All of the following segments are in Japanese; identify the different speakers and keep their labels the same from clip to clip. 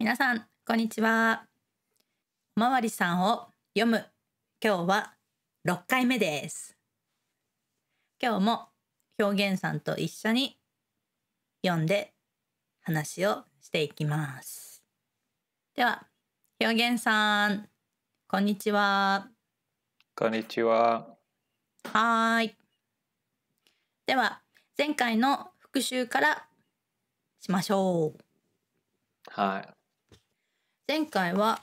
Speaker 1: 皆さんこんにちはおまわりさんを読む今日は6回目です今日も表現さんと一緒に読んで話をしていきますでは表現さんこんにちは
Speaker 2: こんにちは
Speaker 1: はいでは前回の復習から
Speaker 2: しましょうは
Speaker 1: い前回は、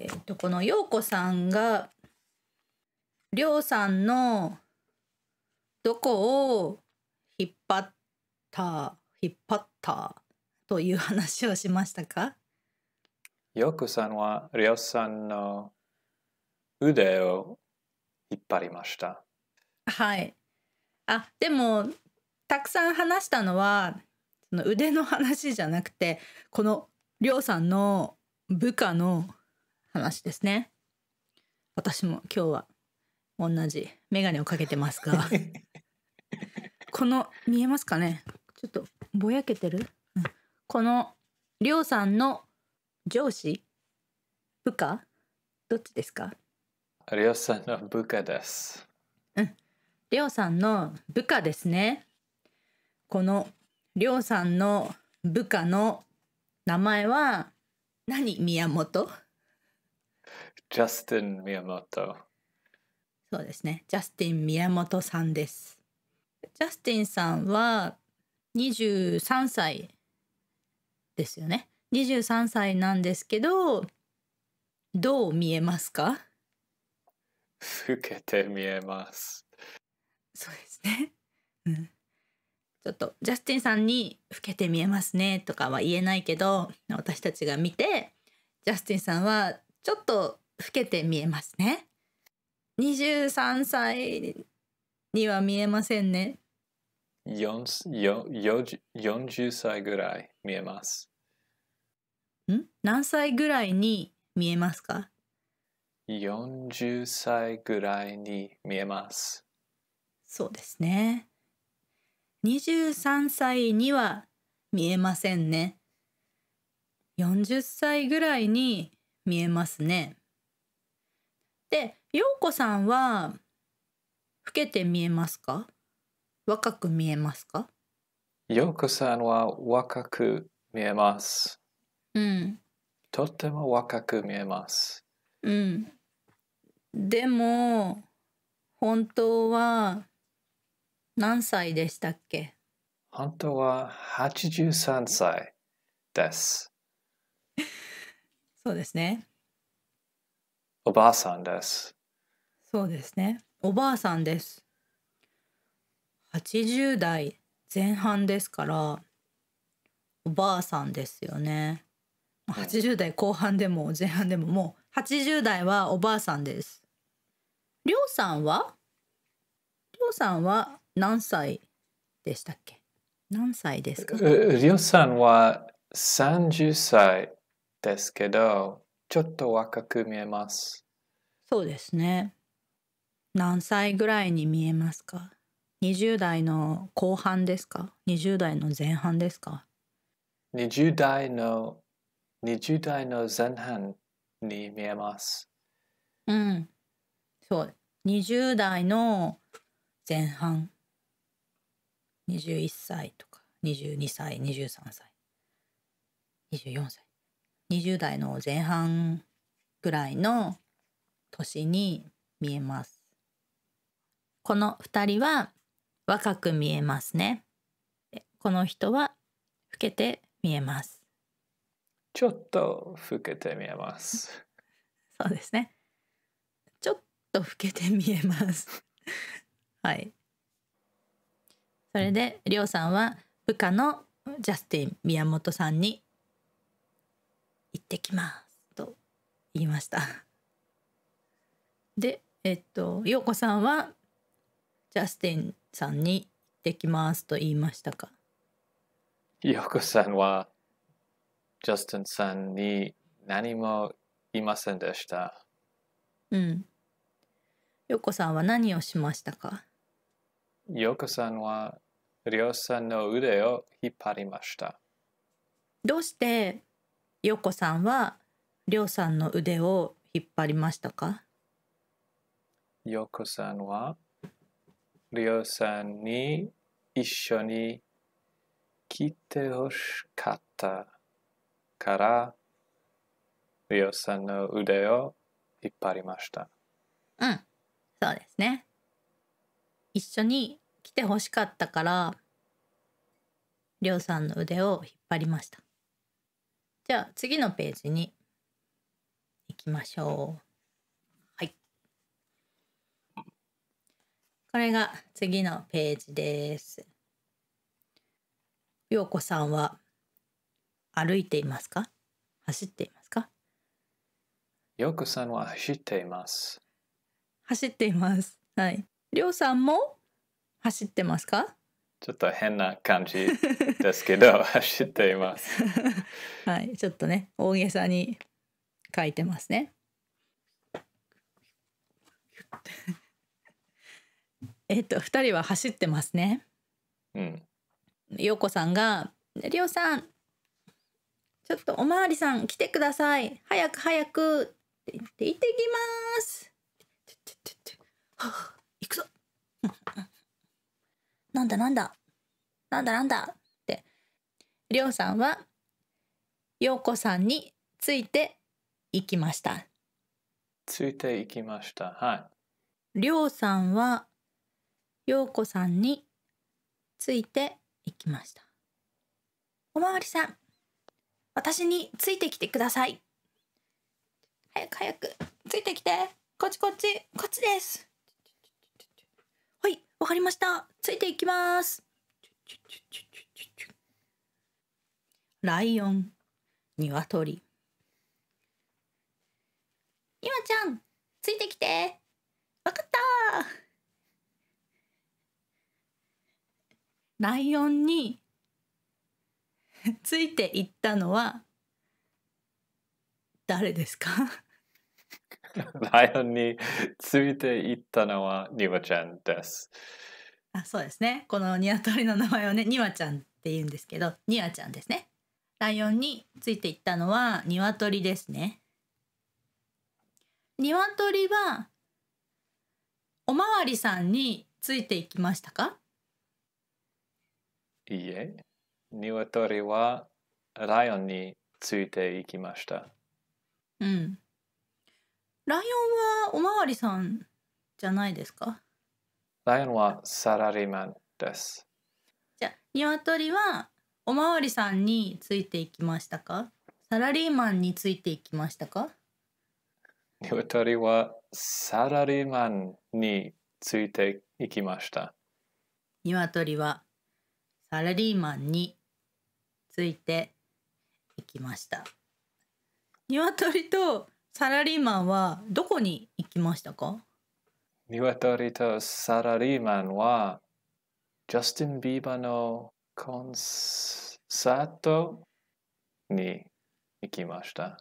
Speaker 1: えっ、と、この陽子さんが、りょうさんのどこを引っ張った、引っ張ったという話をしましたか
Speaker 2: 陽子さんはりょうさんの腕を引っ張りました。
Speaker 1: はい。あ、でも、たくさん話したのは、その腕の話じゃなくて、このりょうさんの部下の話ですね。私も今日は同じ眼鏡をかけてますが この見えますかねちょっとぼやけてる、うん、このりょうさんの上司部下どっちですか
Speaker 2: りょうさんの部下です。
Speaker 1: りょうさんの部下ですね。このりょうさんの部下の名前は何宮本
Speaker 2: ?Justin 宮本。
Speaker 1: そうですね。ジャスティン宮本さんです。ジャスティンさんは23歳ですよね。23歳なんですけど、どう見えますか
Speaker 2: 老けて見えます。
Speaker 1: そうですね。うん。ちょっとジャスティンさんに老けて見えますねとかは言えないけど私たちが見てジャスティンさんはちょっと老けて見えますね23歳には見えませんね
Speaker 2: 40, 40歳ぐらい見えます
Speaker 1: ん何歳ぐらいに見えますか
Speaker 2: 40歳ぐらいに見えますそう
Speaker 1: ですね23歳には見えませんね。40歳ぐらいに見えますね。で、洋子さんは老けて見えますか若く見えますか
Speaker 2: 洋子さんは若く見えます。うん。とても若く見えます。
Speaker 1: うん。でも、本当は何歳でしたっけ
Speaker 2: 本当は83歳です。
Speaker 1: そうですね。
Speaker 2: おばあさんです。
Speaker 1: そうですね。おばあさんです。80代前半ですから、おばあさんですよね。80代後半でも前半でももう80代はおばあさんです。りょうさんはりょうさんは何歳でしたっけ何歳ですかリオ
Speaker 2: さんは30歳ですけど、ちょっと若く見えます。
Speaker 1: そうですね。何歳ぐらいに見えますか20代の後半ですか20代の前半ですか
Speaker 2: 20代の20代の前半に見えます。
Speaker 1: うん。そう。20代の前半。21歳とか22歳23歳24歳20代の前半ぐらいの年に見えますこの2人は若く見えますねこの人は老けて見えます
Speaker 2: ちょっと老けて見えます
Speaker 1: そうですねちょっと老けて見えますはいそれでりょうさんは部下のジャスティン宮本さんに「行ってきます」と言いました。でえっと陽子さんはジャスティンさんに「行ってきます」と言いましたか
Speaker 2: 陽子さんはジャスティンさんに何も言いませんでした。
Speaker 1: うん。陽子さんは何をしましたか
Speaker 2: ヨコさんはリョウさんの腕を引っ張りました。
Speaker 1: どうしてヨコさんはリョウさんの腕を引っ張りましたか
Speaker 2: ヨコさんはリョウさんに一緒に来てほしかったからリョウさんの腕を引っ張りました。
Speaker 1: うん、そうですね。一緒に来てほしかったからりょうさんの腕を引っ張りましたじゃあ次のページに行きましょうはいこれが次のページですようこさんは歩いていま
Speaker 2: すか走っていますかようこさんは走っています
Speaker 1: 走っていますはいりょうさんも走ってますか
Speaker 2: ちょっと変な感じですけど 走っています
Speaker 1: はいちょっとね大げさに書いてますね えっと二人は走ってますねうん陽子さんが「りょうさんちょっとおまわりさん来てください早く早く」って言って「行ってきます」はあなんだなんだなんだなんだって、りょうさんは、ようこさんについて
Speaker 2: いきました。ついていきました。は
Speaker 1: い。りょうさんは、ようこさんについていきました。おまわりさん、私についてきてください。早く早く、ついてきて。こっちこっち、こっちです。わかりました。ついていきます。ライオン、ニワトリ。ニちゃん、ついてきて。わかったライオンに ついていったのは誰ですか
Speaker 2: ライオンについていったのはニワちゃんです。
Speaker 1: あそうですね。このニワトリの名前をね、ニワちゃんって言うんですけど、ニワちゃんですね。ライオンについていったのはニワトリですね。ニワトリは、おまわりさんについていきましたか
Speaker 2: いいえ、ニワトリはライオンについていきました。
Speaker 1: うん。ライオンはおまわりさんじゃないですか
Speaker 2: ライオンはサラリーマンです。
Speaker 1: じゃあ、鶏はおまわりさんについていきましたかサラリーマンについていきましたか
Speaker 2: 鶏はサラリーマンについていきました。
Speaker 1: 鶏はサラリーマンについて
Speaker 2: いきました。
Speaker 1: 鶏とサラリーマンはどこに行きましたか
Speaker 2: ニとサラリーマンはジャスティン・ビーバーのコンサートに行きました。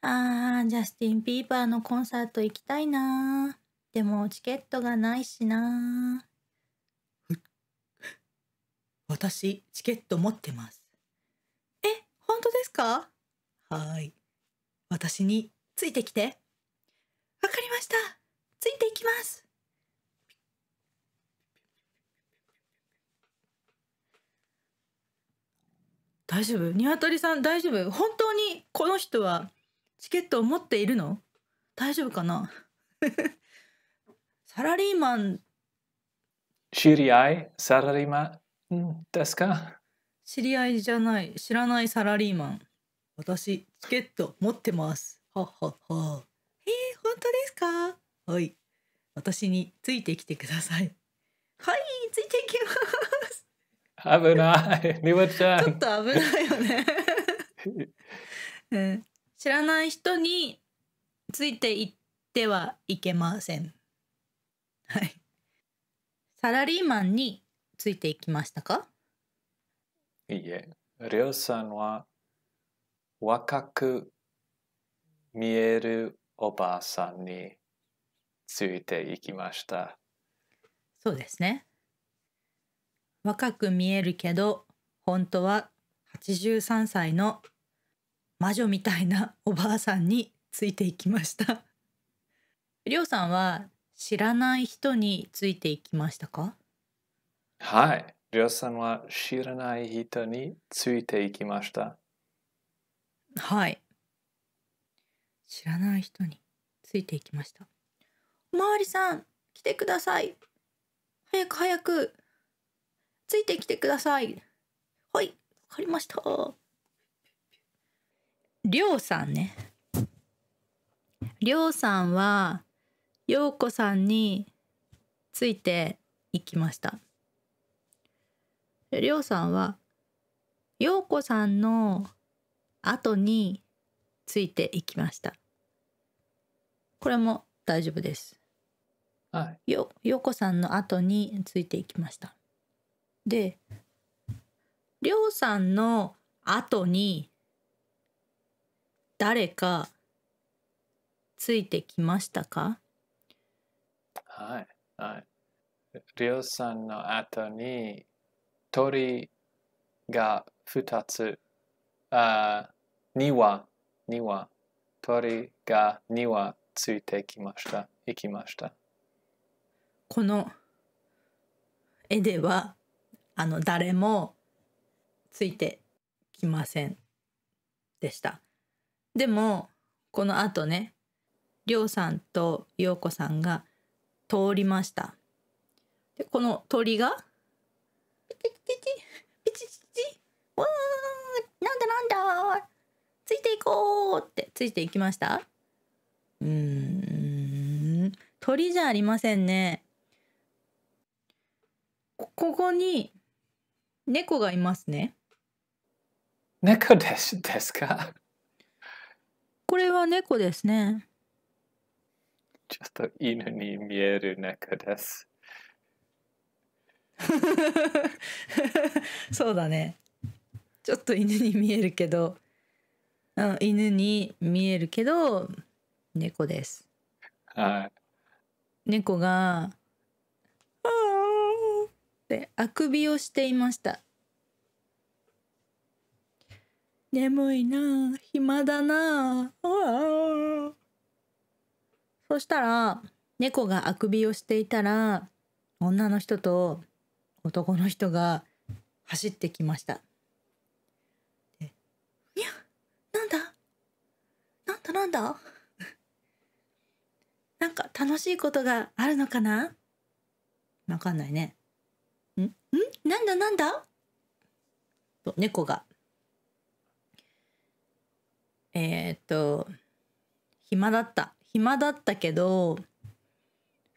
Speaker 1: あー、ジャスティン・ビーバーのコンサート行きたいなでもチケットがないしな私、チケット持ってます。え、本当ですかはい。私についてきて。わかりました。ついていきます。大丈夫鶏さん大丈夫本当にこの人はチケットを持っているの大丈夫かな サラリーマン
Speaker 2: 知り合いサラリーマンですか
Speaker 1: 知り合いじゃない知らないサラリーマン私、チケット持ってます。はっはっ
Speaker 2: は。え
Speaker 1: ー、本当ですかはい。私についてきてください。はい、ついてきます。
Speaker 2: 危ない。リワちゃん。ちょっ
Speaker 1: と危ないよね、うん。知らない人についていってはいけません。はい。サラリーマンについていきましたか
Speaker 2: いいえ、レオさんは若く見えるおばあさんについていきました。
Speaker 1: そうですね。若く見えるけど本当は83歳の魔女みたいなおばあさんについていきました。りょうさんは知らない人についていきましたか
Speaker 2: はい。りょうさんは知らない人についていきました。
Speaker 1: はい。知らない人についていきました。おまわりさん、来てください。早く早く。ついてきてください。はい、わかりました。りょうさんね。りょうさんは、ようこさんについていきました。りょうさんは、ようこさんの後についていきました。これも大丈夫です。はい、よ陽子さんの後についていきました。でりょうさんの後に誰かついてきましたか
Speaker 2: はいはいりょうさんの後に鳥が2つあ庭、庭、鳥が羽、ついてきました。行きました。
Speaker 1: この絵ではあの誰もついてきませんでした。でもこのあとねりょうさんとようこさんが通りました。でこの鳥がピチピチピチピチわーなんだなんだついていこうってついていきました
Speaker 2: うー
Speaker 1: ん鳥じゃありませんねここに猫がいますね
Speaker 2: 猫ですですか
Speaker 1: これは猫ですね
Speaker 2: ちょっと犬に見える猫です
Speaker 1: そうだねちょっと犬に見えるけど、うん、犬に見えるけど猫です。
Speaker 2: はい。
Speaker 1: 猫が「ああ」っあくびをしていました。眠いな暇だなあそしたら猫があくびをしていたら女の人と男の人が走ってきました。頼んだ なんか楽しいことがあるのかなわかんないね。んんなんだなんだと猫が。えー、っと暇だった暇だったけど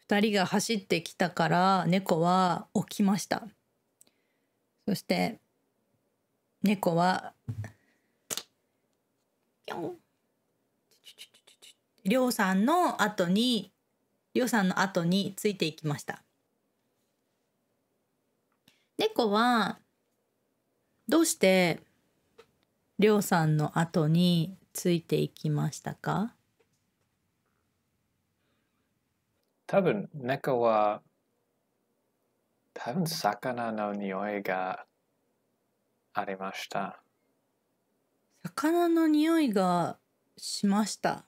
Speaker 1: 2人が走ってきたから猫は起きましたそして猫はピョンりょうさんの後にりょうさんの後についていきました猫はどうしてりょうさんの後についていきましたか
Speaker 2: 多分猫は多分魚の匂いがありました
Speaker 1: 魚の匂いがしました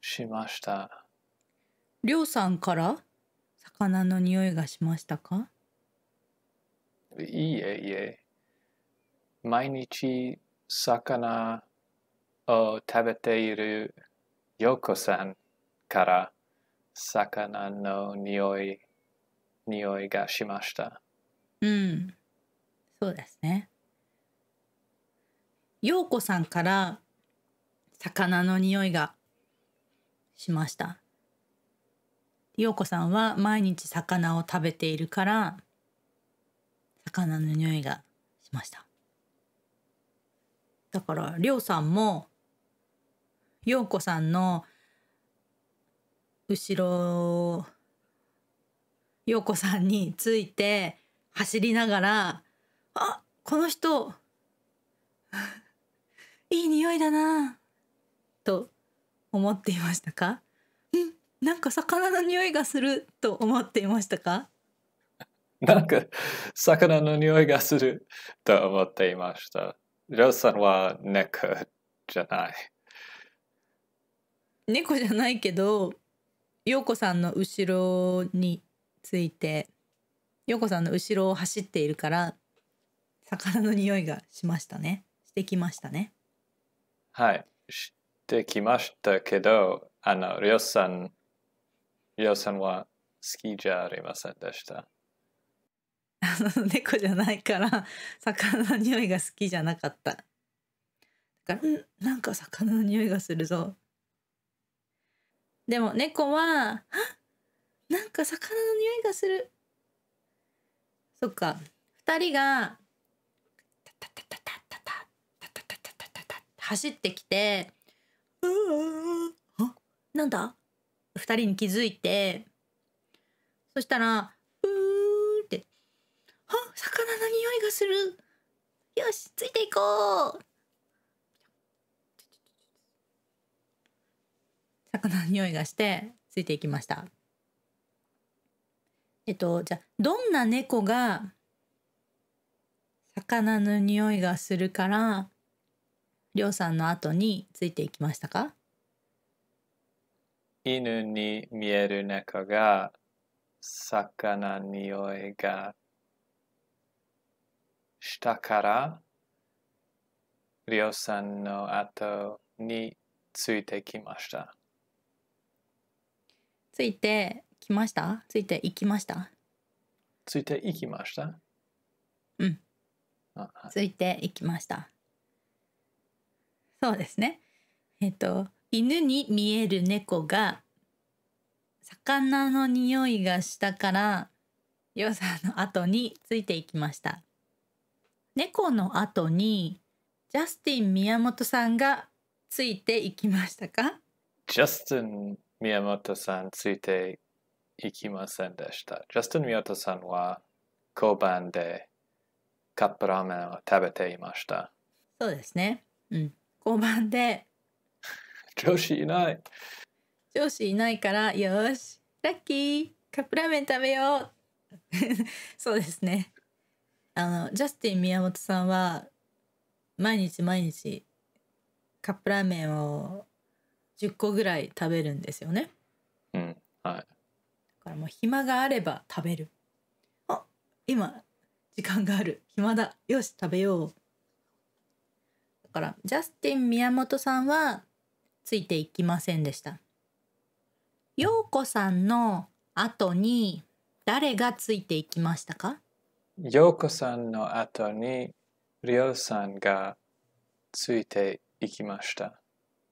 Speaker 2: しました。
Speaker 1: りょうさんから魚の匂いがしましたか
Speaker 2: いいえいえ。毎日魚を食べているよこさんから魚の匂い匂いがしました。
Speaker 1: うん。そうですね。ようこさんから魚の匂いがしました。陽子さんは毎日魚を食べているから魚の匂いがしました。だからりょうさんも陽子さんの後ろ陽子さんについて走りながら「あこの人 いい匂いだな」と思っていましたかんなんか魚の匂いがすると思っていましたか
Speaker 2: なんか魚の匂いがすると思っていました。ジョーさんは猫じゃない。
Speaker 1: 猫じゃないけど、ヨーコさんの後ろについて、ヨーコさんの後ろを走っているから、魚の匂いがしましたね。してきましたね。
Speaker 2: はい。してきましたけど、あの、りょうさん、りょうさんは好きじゃありませんでした。
Speaker 1: 猫じゃないから、魚の匂いが好きじゃなかった。だから、んなんか魚の匂いがするぞ。でも猫は、なんか魚の匂いがする。そっか、二人が、走ってきてなんだ2人に気づいてそしたら「うー」って「あ魚の匂いがするよしついていこう!」魚の匂いがしてついていきました。えっとじゃあどんな猫が魚の匂いがするからりょうさんの後についていきましたか
Speaker 2: 犬に見える猫が魚匂いが下からりょうさんの後についてきましたついて
Speaker 1: きましたついていきました
Speaker 2: ついていきましたうん、ついていきました
Speaker 1: そうですね。えっ、と犬に見える猫が魚の匂いがしたからヨさんの後についていきました。猫の後にジャスティン宮本さんがついていきましたか
Speaker 2: ジャスティン宮本さんついていきませんでした。ジャスティン宮本さんは交番でカップラーメンを食べていました。
Speaker 1: そうですね。うん。交番で
Speaker 2: 上司いない
Speaker 1: 上司いないからよしラッキーカップラーメン食べよう そうですねあのジャスティン宮本さんは毎日毎日カップラーメンを10個ぐらい食べるんですよね
Speaker 2: うんはいだか
Speaker 1: らもう暇があれば食べるあ今時間がある暇だよし食べようからジャスティン宮本さんはついていきませんでした。陽子さんの後に誰がついていきましたか
Speaker 2: 陽子さんの後にりょうさんがついていきました。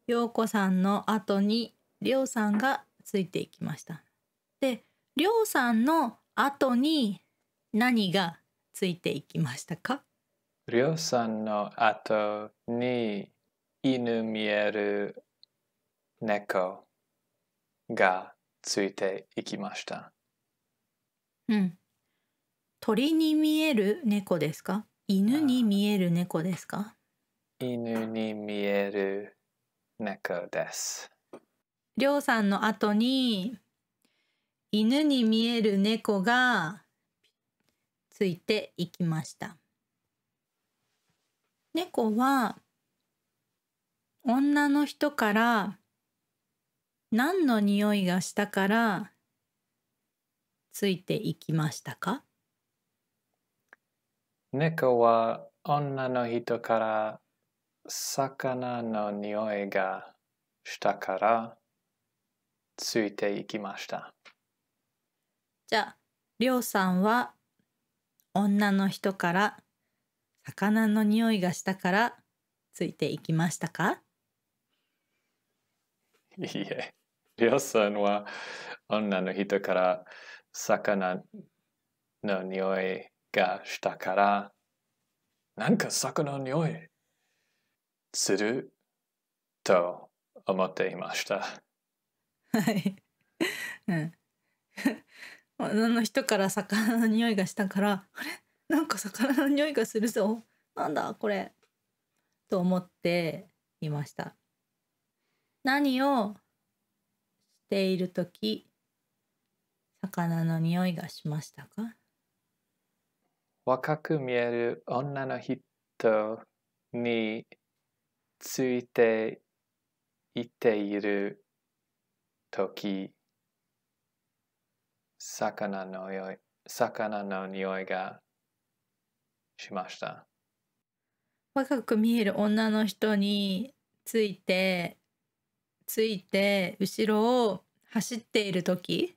Speaker 1: 陽子さんの後にりょうさんがついて
Speaker 2: いきました。
Speaker 1: で、りょうさんの後に何がついていきましたか
Speaker 2: りょうさんの後に犬見える猫がついていきました。
Speaker 1: うん。鳥に見える猫ですか犬に見える猫ですか
Speaker 2: 犬に見える猫です。
Speaker 1: りょうさんの後に犬に見える猫がついていきました。猫は女の人から何の匂いがしたからついていきましたか
Speaker 2: 猫は女の人から魚の匂いがしたからついていきました。
Speaker 1: じゃあ、りょうさんは女の人から魚の匂いがしたからついていきましたか
Speaker 2: いえ、りょうさんは女の人から魚の匂いがしたから、なんか魚の匂いすると思っていました。はい。うん。
Speaker 1: 女の人から魚の匂いがしたから、あれ なんか魚の匂いがするぞなんだこれと思っていました何をしている時魚の匂いがしましたか
Speaker 2: 若く見える女の人についていている時魚の匂い魚の匂いがしました。
Speaker 1: 若く見える女の人についてついて後ろを走っている時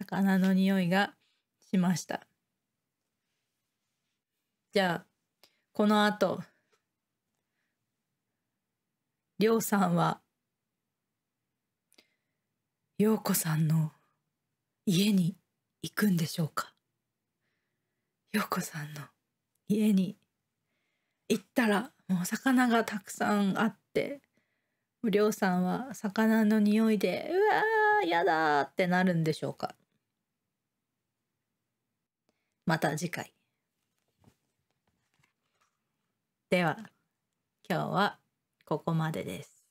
Speaker 1: 魚の匂いがしましたじゃあこのあとりょうさんはようこさんの家に行くんでしょうか陽子さんの家に行ったらもう魚がたくさんあってりさんは魚の匂いでうわーやだってなるんでしょうかまた次回では今日はここまでです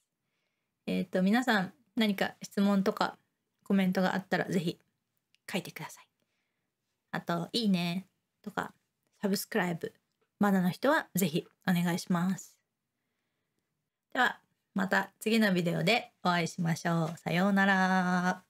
Speaker 1: えっ、ー、と皆さん何か質問とかコメントがあったら是非書いてくださいあといいねとかサブスクライブまだの人はぜひお願いします。ではまた次のビデオでお会いしましょう。さようなら。